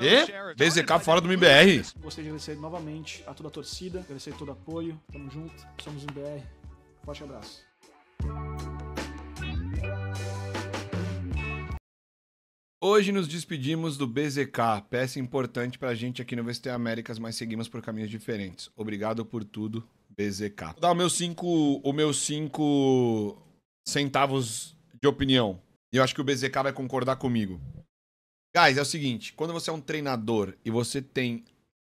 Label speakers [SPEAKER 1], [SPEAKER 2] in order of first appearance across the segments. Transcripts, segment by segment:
[SPEAKER 1] E BZK fora do MBR. Gostaria de agradecer novamente a toda a torcida, agradecer todo o apoio. Tamo junto, somos um BR. Forte abraço. Hoje nos despedimos do BZK, peça importante pra gente aqui no VST Américas, mas seguimos por caminhos diferentes. Obrigado por tudo, BZK. Vou dar o meu cinco, o meu cinco centavos de opinião. E eu acho que o BZK vai concordar comigo. Guys, é o seguinte: quando você é um treinador e você tem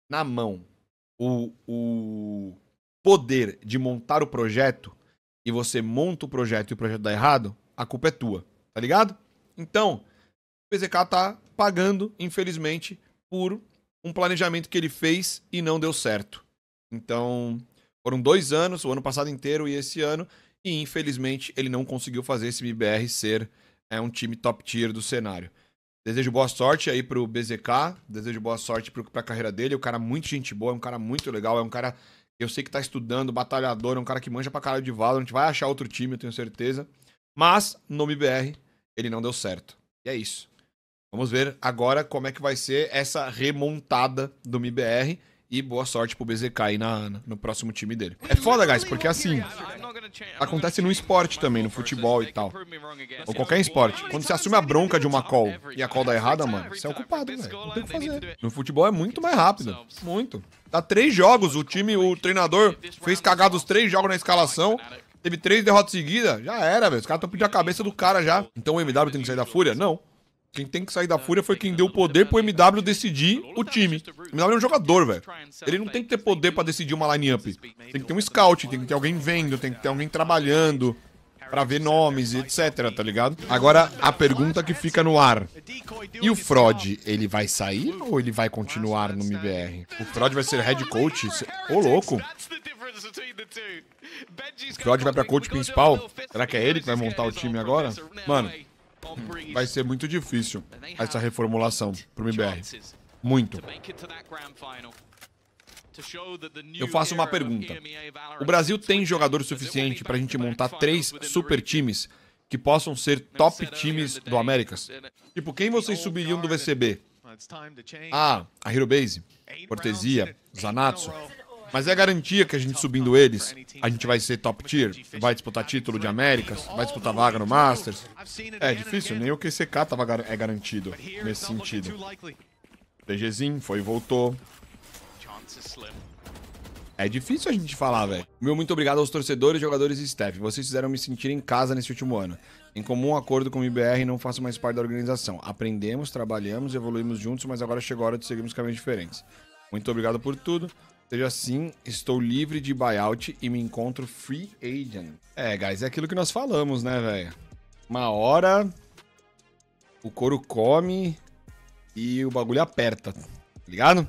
[SPEAKER 1] na mão o, o poder de montar o projeto e você monta o projeto e o projeto dá errado, a culpa é tua, tá ligado? Então, o PZK tá pagando, infelizmente, por um planejamento que ele fez e não deu certo. Então, foram dois anos, o ano passado inteiro e esse ano, e infelizmente ele não conseguiu fazer esse MBR ser é, um time top tier do cenário. Desejo boa sorte aí pro BZK, desejo boa sorte pro, pra carreira dele. O é cara muito gente boa, é um cara muito legal, é um cara que eu sei que tá estudando, batalhador, é um cara que manja pra caralho de Valorant, vai achar outro time, eu tenho certeza. Mas, no MBR, ele não deu certo. E é isso. Vamos ver agora como é que vai ser essa remontada do MBR e boa sorte pro BZK aí na, no próximo time dele. É foda, guys, porque assim, ah, acontece no esporte também, no futebol e tal. Ou qualquer esporte. Quando você assume a bronca de uma call e a call dá errada, mano, você é o culpado, velho. Não tem o que fazer. No futebol é muito mais rápido. Muito. Dá três jogos, o time, o treinador fez cagar os três jogos na escalação. Teve três derrotas seguidas, já era, velho. Os caras estão pedindo a cabeça do cara já. Então o MW tem que sair da fúria? Não. Quem tem que sair da Fúria foi quem ah, deu o poder pro MW decidir o tá time. O MW é um jogador, velho. Ele não tem que ter poder para decidir uma line-up. Tem que ter um scout, tem que ter alguém vendo, tem que ter alguém trabalhando para ver nomes e etc, tá ligado? Agora, a pergunta que fica no ar. E o Frod, ele vai sair ou ele vai continuar no MBR? O Frod vai ser head coach? Ô, louco! O Frod vai pra coach principal? Será que é ele que vai montar o time agora? Mano, Vai ser muito difícil essa reformulação para o MBR. Muito. Eu faço uma pergunta. O Brasil tem jogador suficiente para a gente montar três super times que possam ser top times do Américas? Tipo, quem vocês subiriam do VCB? Ah, a Hero Base, Cortesia, Zanatsu. Mas é garantia que a gente subindo eles, a gente vai ser top tier, vai disputar título de Américas, vai disputar vaga no Masters. É difícil, nem o QCK tava gar é garantido nesse sentido. DGzinho foi e voltou. É difícil a gente falar, velho. Meu muito obrigado aos torcedores, jogadores e staff. Vocês fizeram me sentir em casa nesse último ano. Em comum acordo com o IBR, não faço mais parte da organização. Aprendemos, trabalhamos, evoluímos juntos, mas agora chegou a hora de seguirmos caminhos diferentes. Muito obrigado por tudo. Seja assim, estou livre de buyout e me encontro free agent. É, guys, é aquilo que nós falamos, né, velho? Uma hora o couro come e o bagulho aperta, tá ligado?